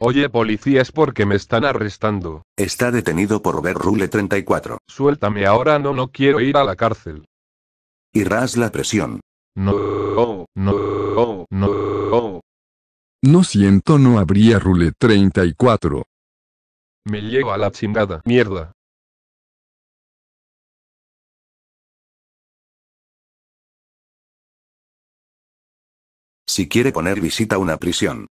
Oye policías porque me están arrestando. Está detenido por ver Rule 34. Suéltame ahora no no quiero ir a la cárcel. Irás la presión. No, no, no, No siento no habría Rule 34. Me llevo a la chingada. Mierda. Si quiere poner visita a una prisión,